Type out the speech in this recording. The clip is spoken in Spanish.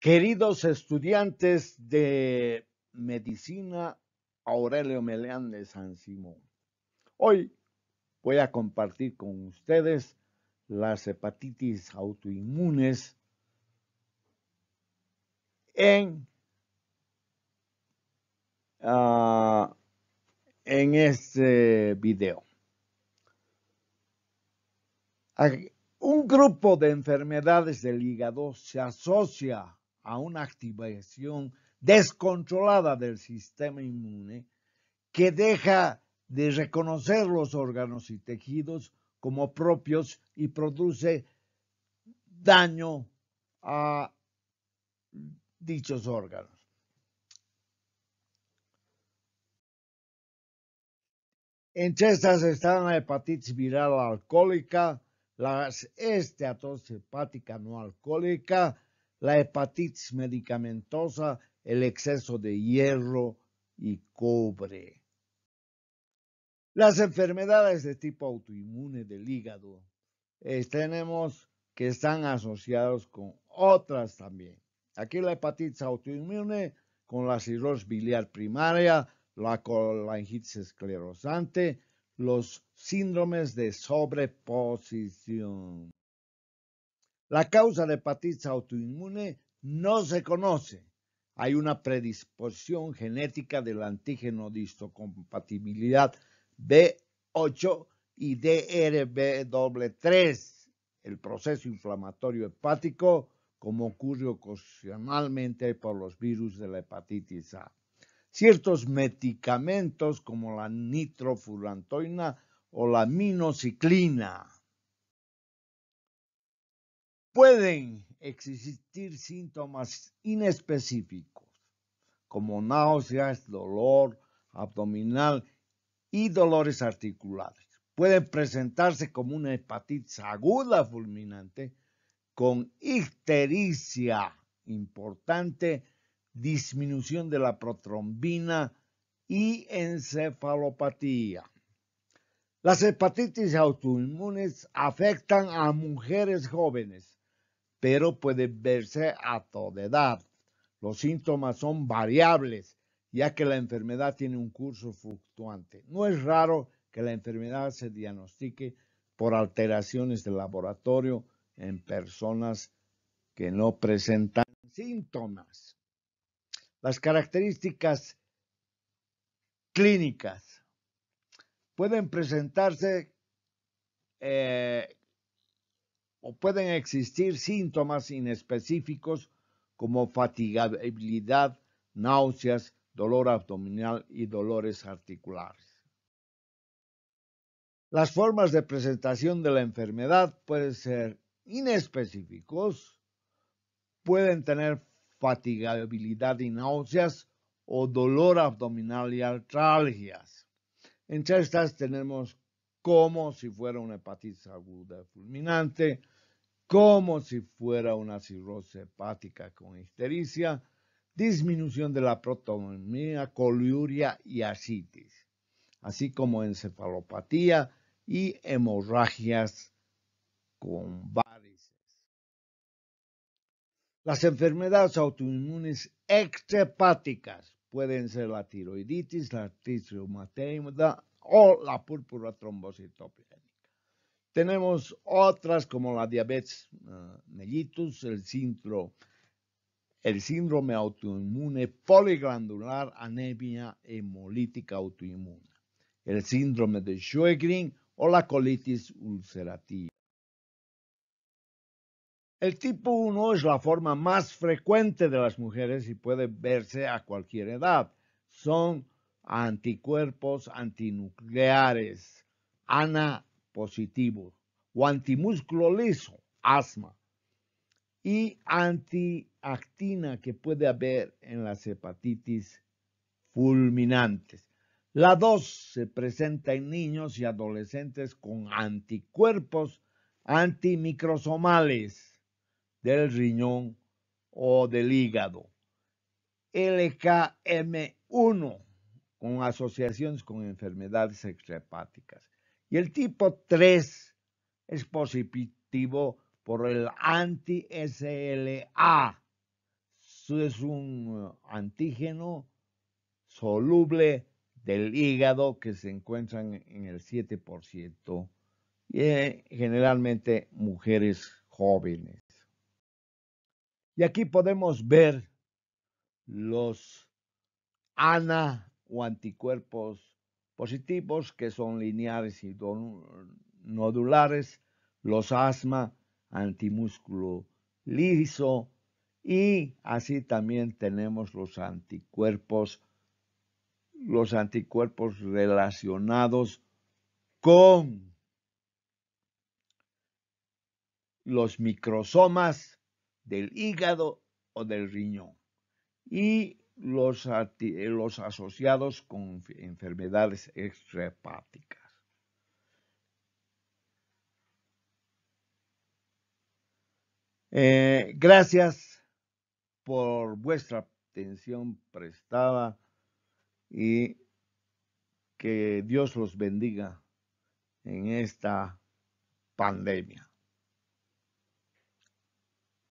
Queridos estudiantes de medicina Aurelio Meleán de San Simón, hoy voy a compartir con ustedes las hepatitis autoinmunes en, ah, en este video. Un grupo de enfermedades del hígado se asocia a una activación descontrolada del sistema inmune que deja de reconocer los órganos y tejidos como propios y produce daño a dichos órganos. Entre estas están la hepatitis viral alcohólica, la esteatosis hepática no alcohólica, la hepatitis medicamentosa, el exceso de hierro y cobre. Las enfermedades de tipo autoinmune del hígado eh, tenemos que están asociados con otras también. Aquí la hepatitis autoinmune con la cirrosis biliar primaria, la colangitis esclerosante, los síndromes de sobreposición. La causa de hepatitis autoinmune no se conoce. Hay una predisposición genética del antígeno de histocompatibilidad B8 y DRB3, el proceso inflamatorio hepático, como ocurre ocasionalmente por los virus de la hepatitis A. Ciertos medicamentos como la nitrofurantoina o la minociclina Pueden existir síntomas inespecíficos, como náuseas, dolor abdominal y dolores articulares. Pueden presentarse como una hepatitis aguda fulminante con ictericia importante, disminución de la protrombina y encefalopatía. Las hepatitis autoinmunes afectan a mujeres jóvenes pero puede verse a toda edad. Los síntomas son variables, ya que la enfermedad tiene un curso fluctuante. No es raro que la enfermedad se diagnostique por alteraciones de laboratorio en personas que no presentan síntomas. Las características clínicas pueden presentarse eh, o pueden existir síntomas inespecíficos como fatigabilidad, náuseas, dolor abdominal y dolores articulares. Las formas de presentación de la enfermedad pueden ser inespecíficos, pueden tener fatigabilidad y náuseas o dolor abdominal y artralgias. Entre estas tenemos como si fuera una hepatitis aguda fulminante, como si fuera una cirrosis hepática con histericia, disminución de la protomía, coliuria y asitis, así como encefalopatía y hemorragias con varices. Las enfermedades autoinmunes extrahepáticas pueden ser la tiroiditis, la artritis reumatoide, o la púrpura trombocitopénica. Tenemos otras como la diabetes ah, mellitus, el síndrome, el síndrome autoinmune poliglandular, anemia hemolítica autoinmune, el síndrome de Sjögren o la colitis ulcerativa. El tipo 1 es la forma más frecuente de las mujeres y puede verse a cualquier edad. Son anticuerpos antinucleares, ANA positivo, o antimúsculo liso, asma, y antiactina que puede haber en las hepatitis fulminantes. La 2 se presenta en niños y adolescentes con anticuerpos antimicrosomales del riñón o del hígado. LKM1 con asociaciones con enfermedades extrahepáticas. Y el tipo 3 es positivo por el anti-SLA. Es un uh, antígeno soluble del hígado que se encuentra en el 7% y eh, generalmente mujeres jóvenes. Y aquí podemos ver los ANA o anticuerpos positivos que son lineares y nodulares, los asma, antimúsculo liso y así también tenemos los anticuerpos los anticuerpos relacionados con los microsomas del hígado o del riñón. Y los, asociados con enfermedades extrahepáticas. Eh, gracias por vuestra atención prestada y que Dios los bendiga en esta pandemia.